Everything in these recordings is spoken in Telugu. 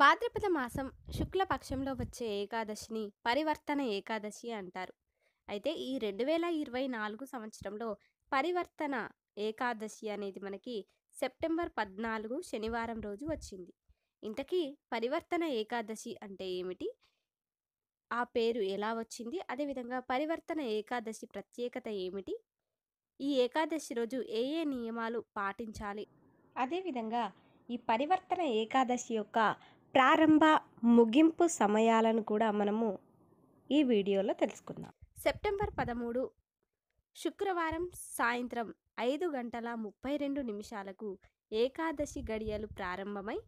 భాద్రపద మాసం శుక్లపక్షంలో వచ్చే ఏకాదశిని పరివర్తన ఏకాదశి అంటారు అయితే ఈ రెండు వేల ఇరవై నాలుగు సంవత్సరంలో పరివర్తన ఏకాదశి అనేది మనకి సెప్టెంబర్ పద్నాలుగు శనివారం రోజు వచ్చింది ఇంతకీ పరివర్తన ఏకాదశి అంటే ఏమిటి ఆ పేరు ఎలా వచ్చింది అదేవిధంగా పరివర్తన ఏకాదశి ప్రత్యేకత ఏమిటి ఈ ఏకాదశి రోజు ఏ ఏ నియమాలు పాటించాలి అదేవిధంగా ఈ పరివర్తన ఏకాదశి యొక్క ప్రారంభ ముగింపు సమయాలను కూడా మనము ఈ వీడియోలో తెలుసుకుందాం సెప్టెంబర్ పదమూడు శుక్రవారం సాయంత్రం ఐదు గంటల ముప్పై రెండు నిమిషాలకు ఏకాదశి గడియలు ప్రారంభమై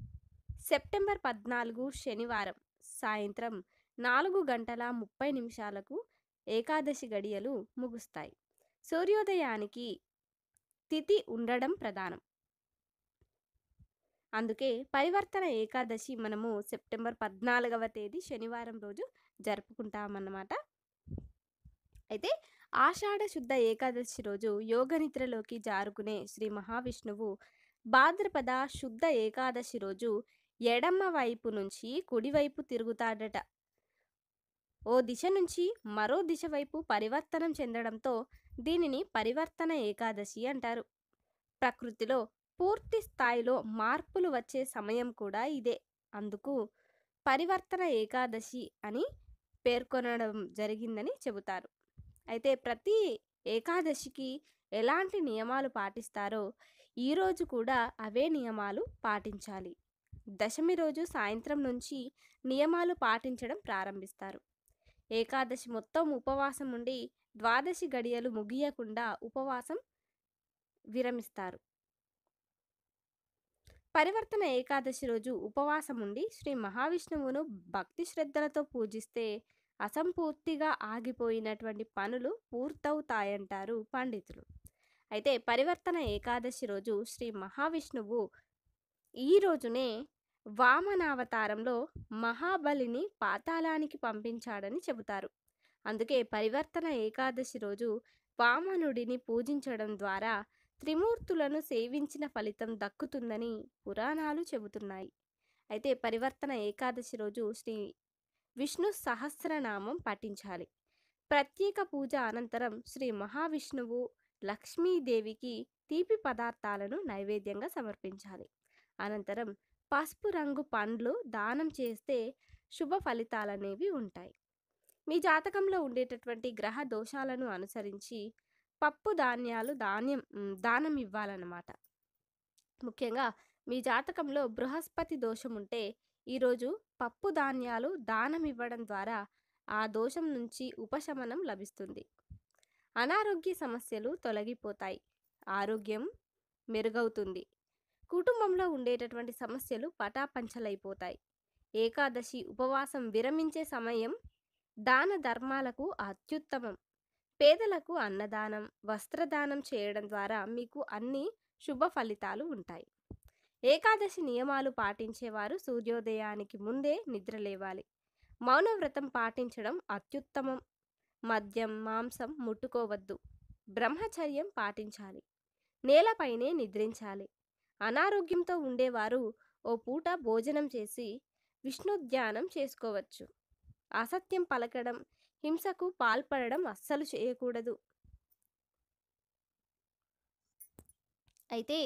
సెప్టెంబర్ పద్నాలుగు శనివారం సాయంత్రం నాలుగు గంటల ముప్పై నిమిషాలకు ఏకాదశి గడియలు ముగుస్తాయి సూర్యోదయానికి తిథి ఉండడం ప్రధానం అందుకే పరివర్తన ఏకాదశి మనము సెప్టెంబర్ పద్నాలుగవ తేదీ శనివారం రోజు జరుపుకుంటామన్నమాట అయితే ఆషాఢ శుద్ధ ఏకాదశి రోజు యోగ నిద్రలోకి జారుకునే శ్రీ మహావిష్ణువు భాద్రపద శుద్ధ ఏకాదశి రోజు ఎడమ వైపు నుంచి కుడివైపు తిరుగుతాడట ఓ దిశ నుంచి మరో దిశ వైపు పరివర్తనం చెందడంతో దీనిని పరివర్తన ఏకాదశి అంటారు ప్రకృతిలో పూర్తి స్థాయిలో మార్పులు వచ్చే సమయం కూడా ఇదే అందుకు పరివర్తన ఏకాదశి అని పేర్కొనడం జరిగిందని చెబుతారు అయితే ప్రతి ఏకాదశికి ఎలాంటి నియమాలు పాటిస్తారో ఈరోజు కూడా అవే నియమాలు పాటించాలి దశమి రోజు సాయంత్రం నుంచి నియమాలు పాటించడం ప్రారంభిస్తారు ఏకాదశి మొత్తం ఉపవాసం ఉండి ద్వాదశి గడియలు ముగియకుండా ఉపవాసం విరమిస్తారు పరివర్తన ఏకాదశి రోజు ఉపవాసం ఉండి శ్రీ మహావిష్ణువును భక్తి శ్రద్ధలతో పూజిస్తే అసంపూర్తిగా ఆగిపోయినటువంటి పనులు పూర్తవుతాయంటారు పండితులు అయితే పరివర్తన ఏకాదశి రోజు శ్రీ మహావిష్ణువు ఈ రోజునే వామనావతారంలో మహాబలిని పాతాళానికి పంపించాడని చెబుతారు అందుకే పరివర్తన ఏకాదశి రోజు వామనుడిని పూజించడం ద్వారా త్రిమూర్తులను సేవించిన ఫలితం దక్కుతుందని పురాణాలు చెబుతున్నాయి అయితే పరివర్తన ఏకాదశి రోజు శ్రీ విష్ణు సహస్రనామం పాటించాలి ప్రత్యేక పూజ అనంతరం శ్రీ మహావిష్ణువు లక్ష్మీదేవికి తీపి పదార్థాలను నైవేద్యంగా సమర్పించాలి అనంతరం పసుపు రంగు పండ్లు దానం చేస్తే శుభ ఫలితాలనేవి ఉంటాయి మీ జాతకంలో ఉండేటటువంటి గ్రహ దోషాలను అనుసరించి పప్పు ధాన్యాలు ధాన్యం దానం ఇవ్వాలన్నమాట ముఖ్యంగా మీ జాతకంలో బృహస్పతి దోషం ఉంటే ఈరోజు పప్పు ధాన్యాలు దానం ఇవ్వడం ద్వారా ఆ దోషం నుంచి ఉపశమనం లభిస్తుంది అనారోగ్య సమస్యలు తొలగిపోతాయి ఆరోగ్యం మెరుగవుతుంది కుటుంబంలో ఉండేటటువంటి సమస్యలు పటాపంచలైపోతాయి ఏకాదశి ఉపవాసం విరమించే సమయం దాన ధర్మాలకు అత్యుత్తమం పేదలకు అన్నదానం వస్త్రదానం చేయడం ద్వారా మీకు అన్ని శుభ ఫలితాలు ఉంటాయి ఏకాదశి నియమాలు పాటించేవారు సూర్యోదయానికి ముందే నిద్రలేవాలి మౌనవ్రతం పాటించడం అత్యుత్తమం మద్యం మాంసం ముట్టుకోవద్దు బ్రహ్మచర్యం పాటించాలి నేలపైనే నిద్రించాలి అనారోగ్యంతో ఉండేవారు ఓ పూట భోజనం చేసి విష్ణుధ్యానం చేసుకోవచ్చు అసత్యం పలకడం హింసకు పాల్పడడం అస్సలు చేయకూడదు అయితే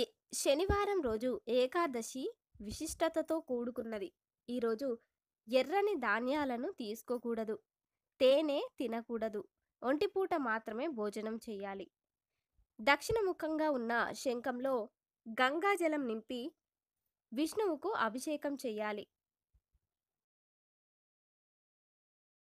ఏ శనివారం రోజు ఏకాదశి విశిష్టతతో కూడుకున్నది ఈరోజు ఎర్రని ధాన్యాలను తీసుకోకూడదు తేనె తినకూడదు ఒంటిపూట మాత్రమే భోజనం చేయాలి దక్షిణముఖంగా ఉన్న శంఖంలో గంగాజలం నింపి విష్ణువుకు అభిషేకం చేయాలి